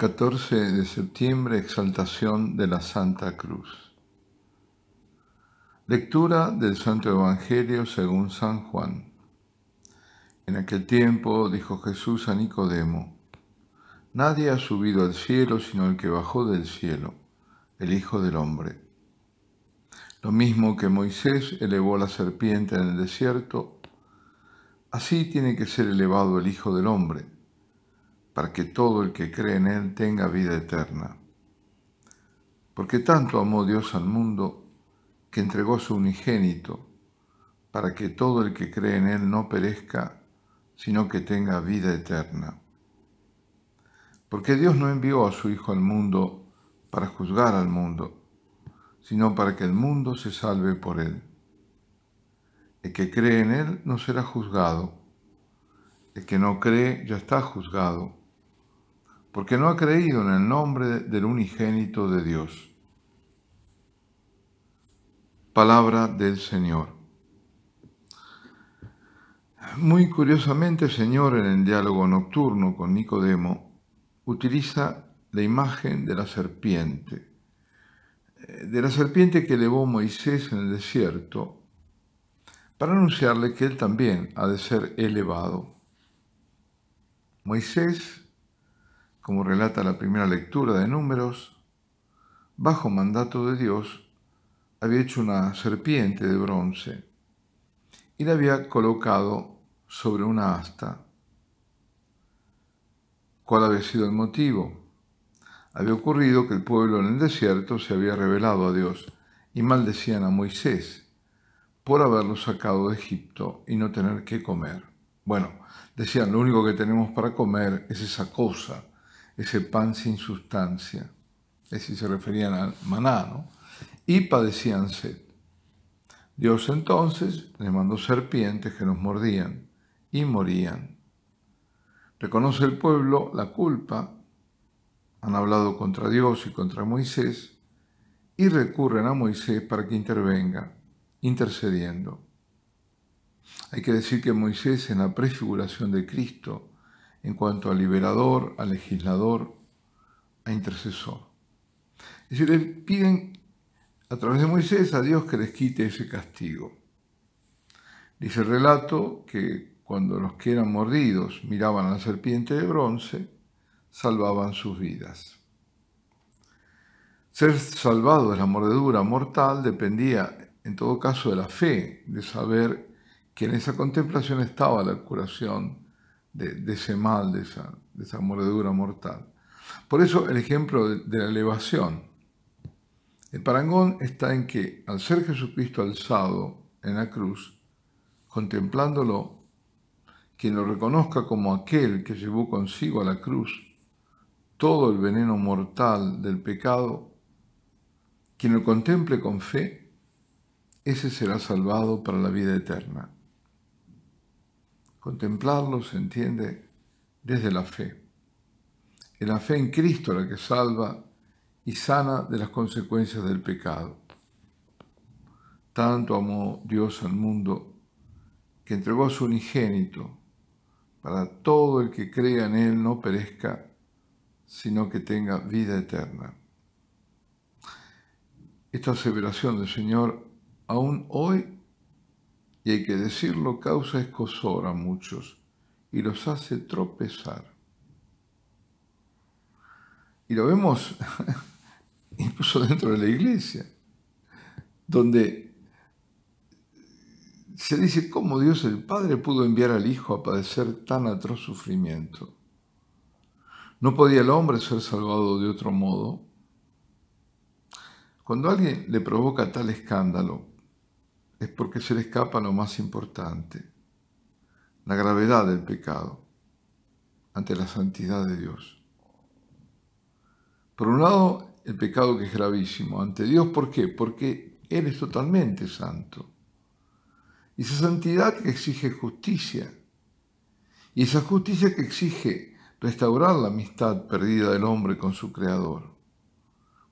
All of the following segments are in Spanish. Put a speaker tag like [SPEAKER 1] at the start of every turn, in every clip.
[SPEAKER 1] 14 de septiembre, exaltación de la Santa Cruz. Lectura del Santo Evangelio según San Juan. En aquel tiempo dijo Jesús a Nicodemo, Nadie ha subido al cielo sino el que bajó del cielo, el Hijo del Hombre. Lo mismo que Moisés elevó la serpiente en el desierto, así tiene que ser elevado el Hijo del Hombre para que todo el que cree en Él tenga vida eterna. Porque tanto amó Dios al mundo que entregó su unigénito, para que todo el que cree en Él no perezca, sino que tenga vida eterna. Porque Dios no envió a su Hijo al mundo para juzgar al mundo, sino para que el mundo se salve por Él. El que cree en Él no será juzgado. El que no cree ya está juzgado porque no ha creído en el nombre del unigénito de Dios. Palabra del Señor. Muy curiosamente el Señor en el diálogo nocturno con Nicodemo utiliza la imagen de la serpiente, eh, de la serpiente que elevó Moisés en el desierto, para anunciarle que él también ha de ser elevado. Moisés como relata la primera lectura de números, bajo mandato de Dios, había hecho una serpiente de bronce y la había colocado sobre una asta. ¿Cuál había sido el motivo? Había ocurrido que el pueblo en el desierto se había revelado a Dios y maldecían a Moisés por haberlo sacado de Egipto y no tener que comer. Bueno, decían, lo único que tenemos para comer es esa cosa ese pan sin sustancia, es si se referían al maná, ¿no? y padecían sed. Dios entonces les mandó serpientes que nos mordían y morían. Reconoce el pueblo la culpa, han hablado contra Dios y contra Moisés, y recurren a Moisés para que intervenga, intercediendo. Hay que decir que Moisés en la prefiguración de Cristo en cuanto a liberador, a legislador, a intercesor. Es decir, le piden a través de Moisés a Dios que les quite ese castigo. Dice el relato que cuando los que eran mordidos miraban a la serpiente de bronce, salvaban sus vidas. Ser salvado de la mordedura mortal dependía, en todo caso, de la fe, de saber que en esa contemplación estaba la curación de, ese mal, de esa, mordedura mortal. Por eso el ejemplo de, de la elevación. El parangón está en que al ser Jesucristo alzado en la cruz, contemplándolo, quien lo reconozca como aquel que llevó consigo a la cruz todo el veneno mortal del pecado, quien lo contemple con fe, ese será salvado para la vida eterna. Contemplarlo se entiende desde la fe. Es la fe en Cristo la que salva y sana de las consecuencias del pecado. Tanto amó Dios al mundo que entregó a su unigénito para todo el que crea en él no perezca, sino que tenga vida eterna. Esta aseveración del Señor aún hoy y hay que decirlo causa escosor a muchos y los hace tropezar. Y lo vemos incluso dentro de la iglesia, donde se dice cómo Dios el Padre pudo enviar al Hijo a padecer tan atroz sufrimiento. ¿No podía el hombre ser salvado de otro modo? Cuando alguien le provoca tal escándalo, es porque se le escapa lo más importante, la gravedad del pecado ante la santidad de Dios. Por un lado, el pecado que es gravísimo ante Dios, ¿por qué? Porque Él es totalmente santo. Y esa santidad que exige justicia. Y esa justicia que exige restaurar la amistad perdida del hombre con su Creador.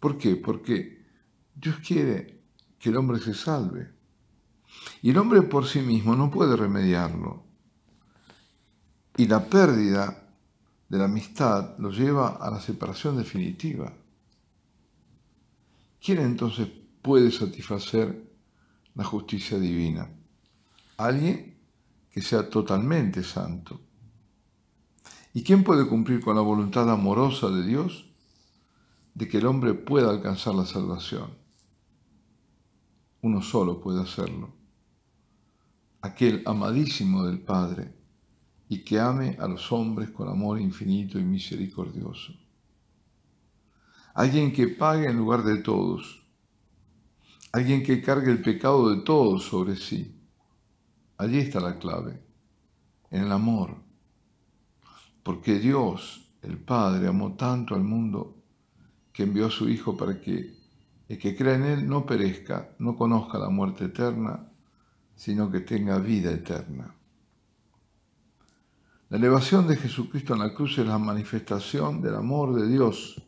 [SPEAKER 1] ¿Por qué? Porque Dios quiere que el hombre se salve. Y el hombre por sí mismo no puede remediarlo. Y la pérdida de la amistad lo lleva a la separación definitiva. ¿Quién entonces puede satisfacer la justicia divina? Alguien que sea totalmente santo. ¿Y quién puede cumplir con la voluntad amorosa de Dios de que el hombre pueda alcanzar la salvación? Uno solo puede hacerlo aquel amadísimo del Padre, y que ame a los hombres con amor infinito y misericordioso. Alguien que pague en lugar de todos. Alguien que cargue el pecado de todos sobre sí. Allí está la clave, en el amor. Porque Dios, el Padre, amó tanto al mundo que envió a su Hijo para que el que crea en Él no perezca, no conozca la muerte eterna, sino que tenga vida eterna. La elevación de Jesucristo en la cruz es la manifestación del amor de Dios.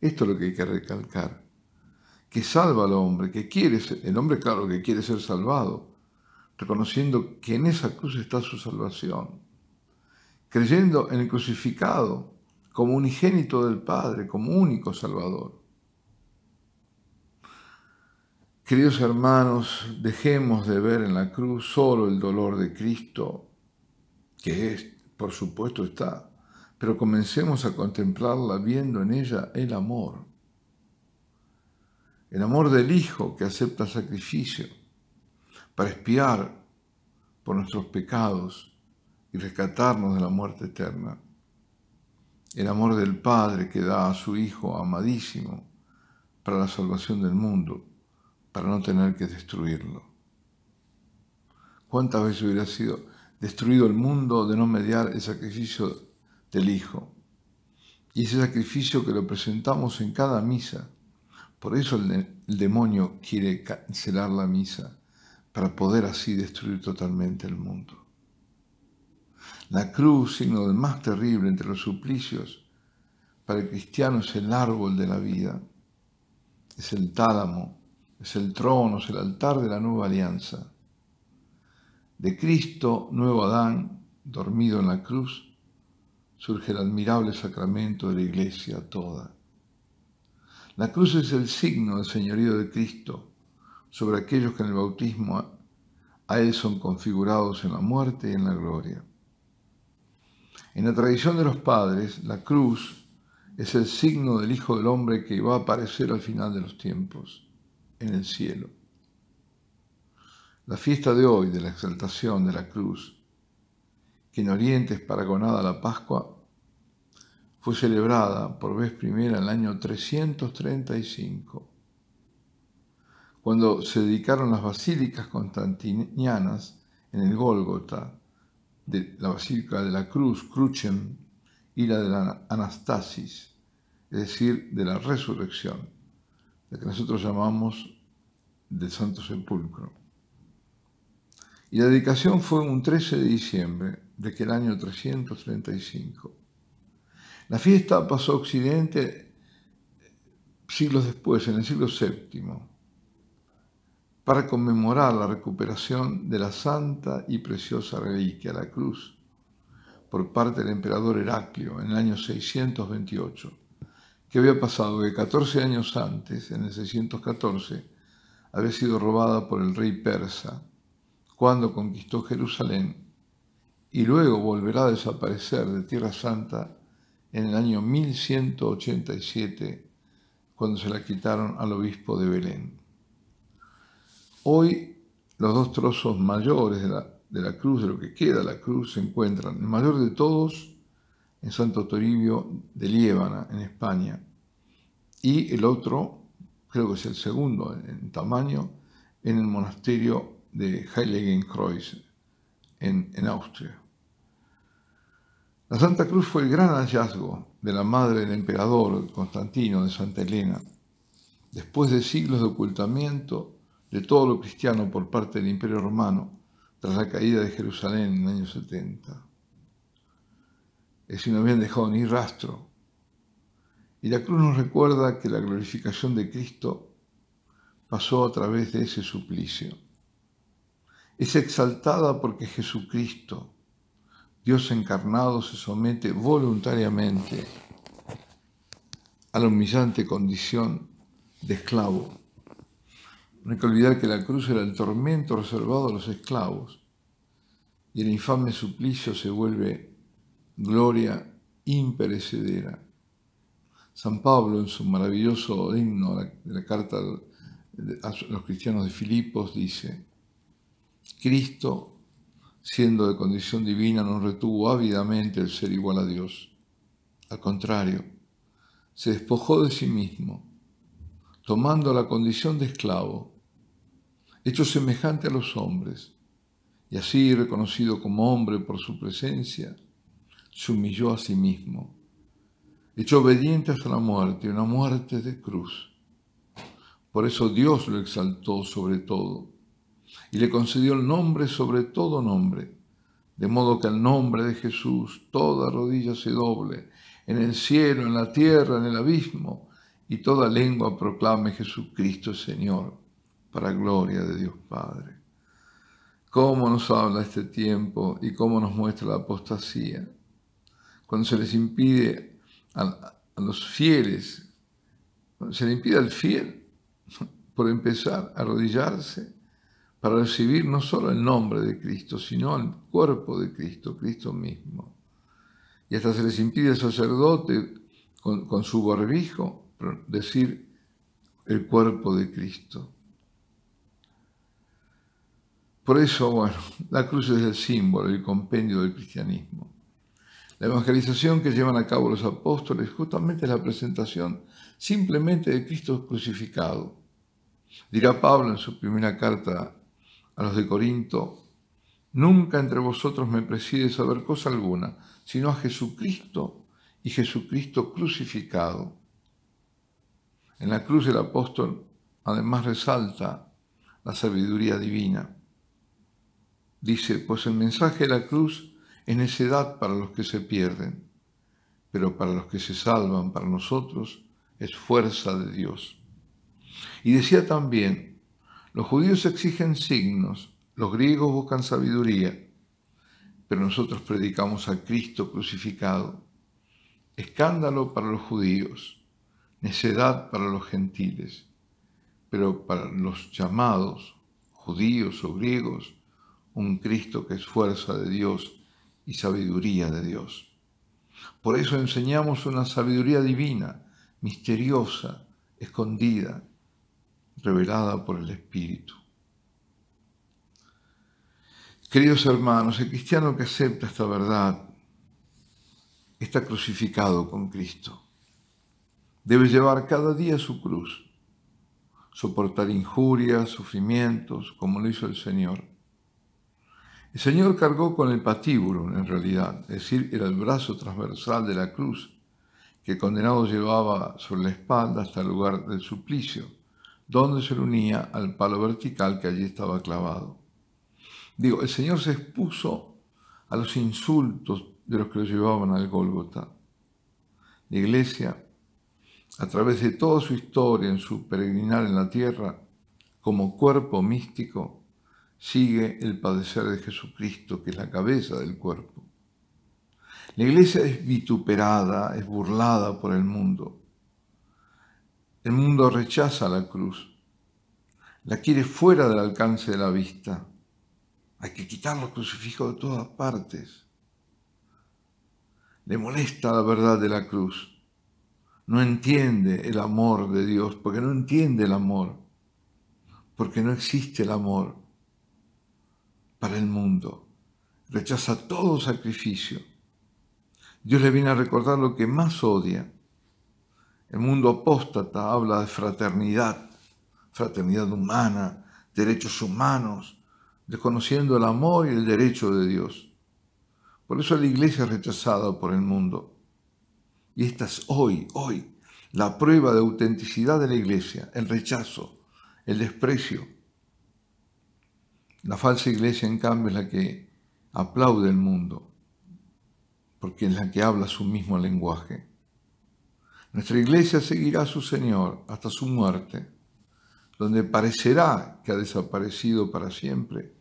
[SPEAKER 1] Esto es lo que hay que recalcar. Que salva al hombre, que quiere ser, el hombre claro que quiere ser salvado, reconociendo que en esa cruz está su salvación. Creyendo en el crucificado como unigénito del Padre, como único salvador. Queridos hermanos, dejemos de ver en la cruz solo el dolor de Cristo, que es, por supuesto está, pero comencemos a contemplarla viendo en ella el amor. El amor del Hijo que acepta sacrificio para espiar por nuestros pecados y rescatarnos de la muerte eterna. El amor del Padre que da a su Hijo amadísimo para la salvación del mundo para no tener que destruirlo. ¿Cuántas veces hubiera sido destruido el mundo de no mediar el sacrificio del Hijo? Y ese sacrificio que lo presentamos en cada misa. Por eso el, demonio quiere cancelar la misa, para poder así destruir totalmente el mundo. La cruz, signo del más terrible entre los suplicios, para el cristiano es el árbol de la vida, es el tálamo es el trono, es el altar de la nueva alianza. De Cristo, nuevo Adán, dormido en la cruz, surge el admirable sacramento de la iglesia toda. La cruz es el signo del señorío de Cristo sobre aquellos que en el bautismo a Él son configurados en la muerte y en la gloria. En la tradición de los padres, la cruz es el signo del Hijo del Hombre que va a aparecer al final de los tiempos en el cielo. La fiesta de hoy de la exaltación de la cruz, que en Oriente es paragonada la Pascua, fue celebrada por vez primera en el año 335, cuando se dedicaron las basílicas constantinianas en el Gólgota, de la Basílica de la Cruz, Crucem, y la de la Anastasis, es decir, de la resurrección, la que nosotros llamamos del Santo Sepulcro. Y la dedicación fue un 13 de diciembre de aquel año 335. La fiesta pasó a Occidente eh, siglos después, en el siglo VII, para conmemorar la recuperación de la santa y preciosa reliquia, la cruz, por parte del emperador Heraclio en el año 628, que había pasado de 14 años antes, en el 614, había sido robada por el rey persa cuando conquistó Jerusalén y luego volverá a desaparecer de Tierra Santa en el año 1187 cuando se la quitaron al obispo de Belén. Hoy los dos trozos mayores de la, cruz, de lo que queda la cruz, se encuentran. El mayor de todos en Santo Toribio de Liébana, en España, y el otro creo que es el segundo en tamaño, en el monasterio de Heiligenkreuz, en, Austria. La Santa Cruz fue el gran hallazgo de la madre del emperador Constantino de Santa Elena, después de siglos de ocultamiento de todo lo cristiano por parte del Imperio Romano tras la caída de Jerusalén en el año 70. Es si no habían dejado ni rastro y la cruz nos recuerda que la glorificación de Cristo pasó a través de ese suplicio. Es exaltada porque Jesucristo, Dios encarnado, se somete voluntariamente a la humillante condición de esclavo. No hay que olvidar que la cruz era el tormento reservado a los esclavos y el infame suplicio se vuelve gloria imperecedera San Pablo en su maravilloso himno de la carta a los cristianos de Filipos dice, Cristo, siendo de condición divina, no retuvo ávidamente el ser igual a Dios. Al contrario, se despojó de sí mismo, tomando la condición de esclavo, hecho semejante a los hombres, y así reconocido como hombre por su presencia, se humilló a sí mismo hecho obediente hasta la muerte, una muerte de cruz. Por eso Dios lo exaltó sobre todo y le concedió el nombre sobre todo nombre, de modo que al nombre de Jesús toda rodilla se doble, en el cielo, en la tierra, en el abismo, y toda lengua proclame Jesucristo Señor, para gloria de Dios Padre. ¿Cómo nos habla este tiempo y cómo nos muestra la apostasía? Cuando se les impide a, los fieles, se le impide al fiel, por empezar, a arrodillarse para recibir no solo el nombre de Cristo, sino el cuerpo de Cristo, Cristo mismo. Y hasta se les impide al sacerdote, con, con su barbijo, decir el cuerpo de Cristo. Por eso, bueno, la cruz es el símbolo, el compendio del cristianismo. La evangelización que llevan a cabo los apóstoles justamente es la presentación simplemente de Cristo crucificado. Dirá Pablo en su primera carta a los de Corinto, Nunca entre vosotros me preside saber cosa alguna, sino a Jesucristo y Jesucristo crucificado. En la cruz el apóstol además resalta la sabiduría divina. Dice, pues el mensaje de la cruz es necedad para los que se pierden, pero para los que se salvan, para nosotros, es fuerza de Dios. Y decía también, los judíos exigen signos, los griegos buscan sabiduría, pero nosotros predicamos a Cristo crucificado. Escándalo para los judíos, necedad para los gentiles, pero para los llamados, judíos o griegos, un Cristo que es fuerza de Dios y sabiduría de Dios. Por eso enseñamos una sabiduría divina, misteriosa, escondida, revelada por el Espíritu. Queridos hermanos, el cristiano que acepta esta verdad está crucificado con Cristo. Debe llevar cada día su cruz, soportar injurias, sufrimientos, como lo hizo el Señor el Señor cargó con el patíbulo, en realidad, es decir, era el brazo transversal de la cruz, que el condenado llevaba sobre la espalda hasta el lugar del suplicio, donde se le unía al palo vertical que allí estaba clavado. Digo, el Señor se expuso a los insultos de los que lo llevaban al Gólgota. La iglesia, a través de toda su historia en su peregrinar en la tierra, como cuerpo místico, sigue el padecer de Jesucristo, que es la cabeza del cuerpo. La iglesia es vituperada, es burlada por el mundo. El mundo rechaza la cruz, la quiere fuera del alcance de la vista. Hay que quitar los crucifijos de todas partes. Le molesta la verdad de la cruz. No entiende el amor de Dios, porque no entiende el amor, porque no existe el amor para el mundo. Rechaza todo sacrificio. Dios le viene a recordar lo que más odia. El mundo apóstata habla de fraternidad, fraternidad humana, derechos humanos, desconociendo el amor y el derecho de Dios. Por eso la iglesia es rechazada por el mundo. Y esta es hoy, hoy, la prueba de autenticidad de la iglesia, el rechazo, el desprecio, la falsa iglesia, en cambio, es la que aplaude el mundo, porque es la que habla su mismo lenguaje. Nuestra iglesia seguirá a su Señor hasta su muerte, donde parecerá que ha desaparecido para siempre,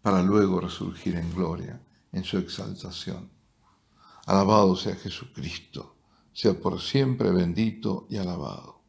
[SPEAKER 1] para luego resurgir en gloria, en su exaltación. Alabado sea Jesucristo, sea por siempre bendito y alabado.